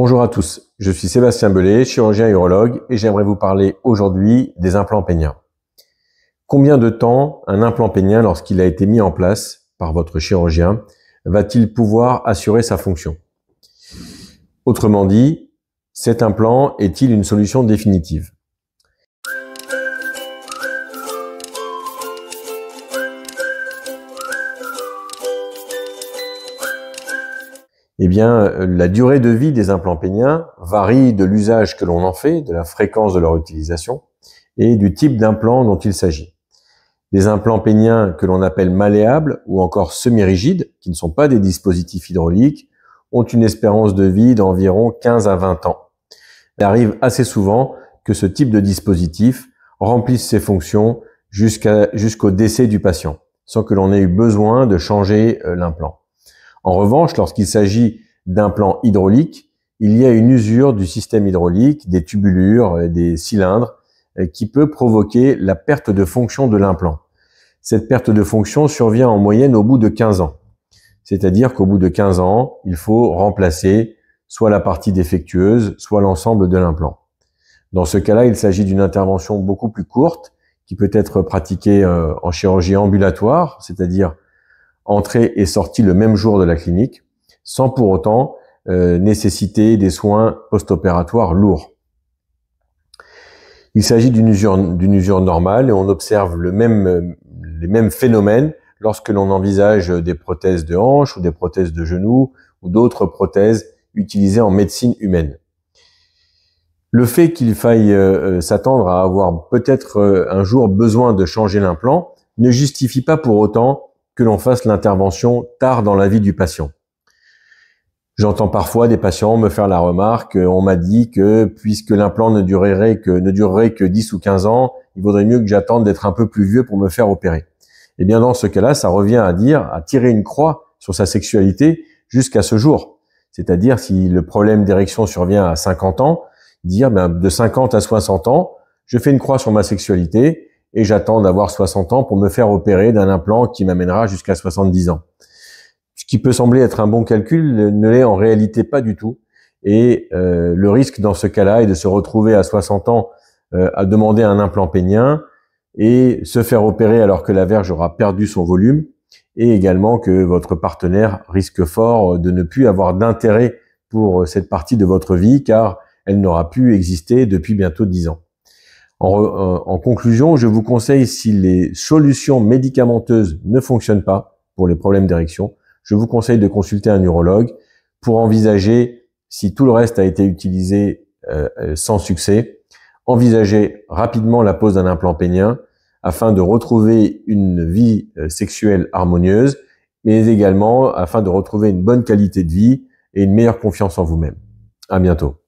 Bonjour à tous, je suis Sébastien Belay, chirurgien urologue et j'aimerais vous parler aujourd'hui des implants péniens. Combien de temps un implant pénien, lorsqu'il a été mis en place par votre chirurgien, va-t-il pouvoir assurer sa fonction Autrement dit, cet implant est-il une solution définitive eh bien, euh, la durée de vie des implants péniens varie de l'usage que l'on en fait, de la fréquence de leur utilisation et du type d'implant dont il s'agit. Les implants péniens que l'on appelle malléables ou encore semi-rigides, qui ne sont pas des dispositifs hydrauliques, ont une espérance de vie d'environ 15 à 20 ans. Il arrive assez souvent que ce type de dispositif remplisse ses fonctions jusqu'au décès du patient, sans que l'on ait eu besoin de changer euh, l'implant. En revanche, lorsqu'il s'agit d'un plan hydraulique, il y a une usure du système hydraulique, des tubulures, euh, des cylindres, euh, qui peut provoquer la perte de fonction de l'implant. Cette perte de fonction survient en moyenne au bout de 15 ans. C'est-à-dire qu'au bout de 15 ans, il faut remplacer soit la partie défectueuse, soit l'ensemble de l'implant. Dans ce cas-là, il s'agit d'une intervention beaucoup plus courte qui peut être pratiquée euh, en chirurgie ambulatoire, c'est-à-dire Entrée et sorti le même jour de la clinique, sans pour autant euh, nécessiter des soins post-opératoires lourds. Il s'agit d'une usure, d'une usure normale et on observe le même, les mêmes phénomènes lorsque l'on envisage des prothèses de hanche ou des prothèses de genoux ou d'autres prothèses utilisées en médecine humaine. Le fait qu'il faille euh, euh, s'attendre à avoir peut-être un jour besoin de changer l'implant ne justifie pas pour autant que l'on fasse l'intervention tard dans la vie du patient. J'entends parfois des patients me faire la remarque, euh, on m'a dit que puisque l'implant ne durerait que, ne durerait que 10 ou 15 ans, il vaudrait mieux que j'attende d'être un peu plus vieux pour me faire opérer. Eh bien, dans ce cas-là, ça revient à dire, à tirer une croix sur sa sexualité jusqu'à ce jour. C'est-à-dire, si le problème d'érection survient à 50 ans, dire, ben, de 50 à 60 ans, je fais une croix sur ma sexualité, et j'attends d'avoir 60 ans pour me faire opérer d'un implant qui m'amènera jusqu'à 70 ans. Ce qui peut sembler être un bon calcul ne l'est en réalité pas du tout. Et euh, le risque dans ce cas-là est de se retrouver à 60 ans euh, à demander un implant pénien et se faire opérer alors que la verge aura perdu son volume et également que votre partenaire risque fort euh, de ne plus avoir d'intérêt pour cette partie de votre vie car elle n'aura plus exister depuis bientôt 10 ans. Euh, en, conclusion, je vous conseille, si les solutions médicamenteuses ne fonctionnent pas pour les problèmes d'érection, je vous conseille de consulter un neurologue pour envisager, si tout le reste a été utilisé euh, euh, sans succès, envisager rapidement la pose d'un implant pénien afin de retrouver une vie sexuelle harmonieuse, mais également afin de retrouver une bonne qualité de vie et une meilleure confiance en vous-même. À bientôt.